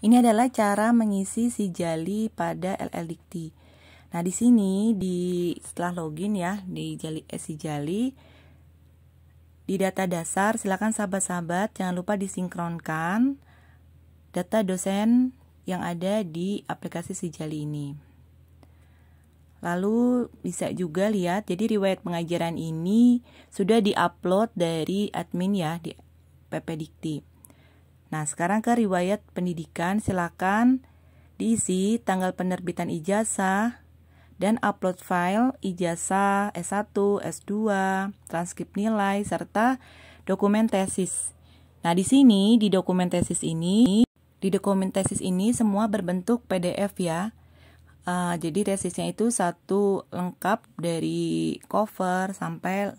Ini adalah cara mengisi si jali pada LL Dikti. Nah, di sini di setelah login ya di jali eh, si jali di data dasar silakan sahabat-sahabat jangan lupa disinkronkan data dosen yang ada di aplikasi si jali ini. Lalu bisa juga lihat jadi riwayat pengajaran ini sudah diupload dari admin ya di PP Dikti. Nah, sekarang ke riwayat pendidikan, silakan diisi tanggal penerbitan ijazah dan upload file ijazah S1, S2, transkrip nilai serta dokumen tesis. Nah, di sini di dokumen tesis ini di dokumen tesis ini semua berbentuk PDF ya. Uh, jadi tesisnya itu satu lengkap dari cover sampai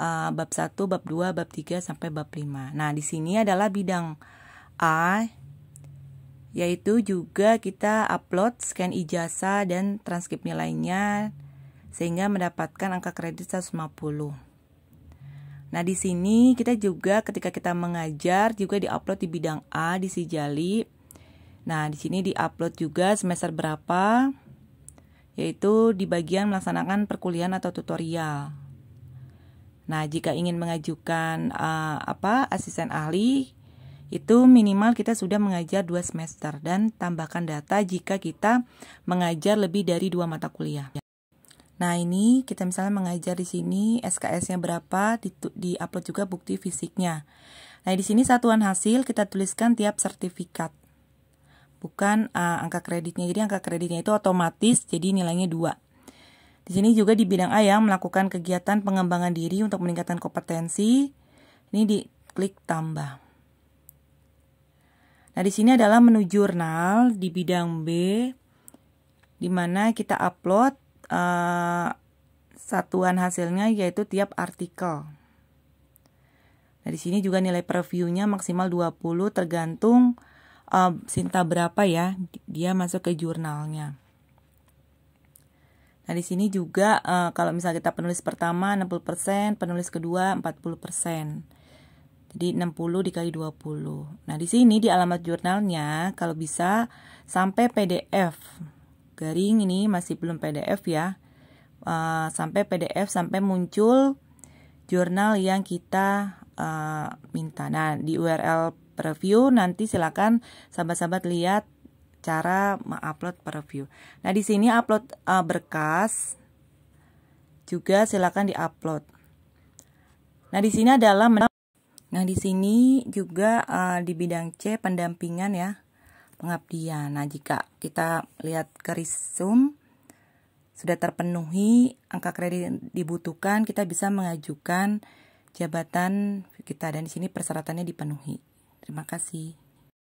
uh, bab 1, bab 2, bab 3 sampai bab 5. Nah, di sini adalah bidang A yaitu juga kita upload scan ijazah dan transkrip nilainya sehingga mendapatkan angka kredit 150. Nah, di sini kita juga ketika kita mengajar juga diupload di bidang A di Sijali. Nah, di sini diupload juga semester berapa yaitu di bagian melaksanakan perkuliahan atau tutorial. Nah, jika ingin mengajukan uh, apa asisten ahli itu minimal kita sudah mengajar dua semester dan tambahkan data jika kita mengajar lebih dari dua mata kuliah. Nah ini kita misalnya mengajar di sini SKS-nya berapa, di, di upload juga bukti fisiknya. Nah di sini satuan hasil kita tuliskan tiap sertifikat, bukan uh, angka kreditnya. Jadi angka kreditnya itu otomatis, jadi nilainya dua. Di sini juga di bidang A yang melakukan kegiatan pengembangan diri untuk meningkatkan kompetensi. Ini di klik tambah. Nah, di sini adalah menu jurnal di bidang B, di mana kita upload uh, satuan hasilnya yaitu tiap artikel. Nah, di sini juga nilai previewnya maksimal 20 tergantung uh, Sinta berapa ya dia masuk ke jurnalnya. Nah, di sini juga uh, kalau misalnya kita penulis pertama 60%, penulis kedua 40%. Jadi 60 dikali 20. Nah, di sini di alamat jurnalnya kalau bisa sampai PDF. Garing ini masih belum PDF ya. Uh, sampai PDF sampai muncul jurnal yang kita uh, minta. Nah, di URL preview nanti silakan sahabat-sahabat lihat cara mengupload preview. Nah, di sini upload uh, berkas juga silakan diupload. Nah, di sini adalah Nah, di sini juga uh, di bidang C pendampingan ya, pengabdian. Nah, jika kita lihat ke resume sudah terpenuhi angka kredit dibutuhkan, kita bisa mengajukan jabatan kita dan di sini persyaratannya dipenuhi. Terima kasih.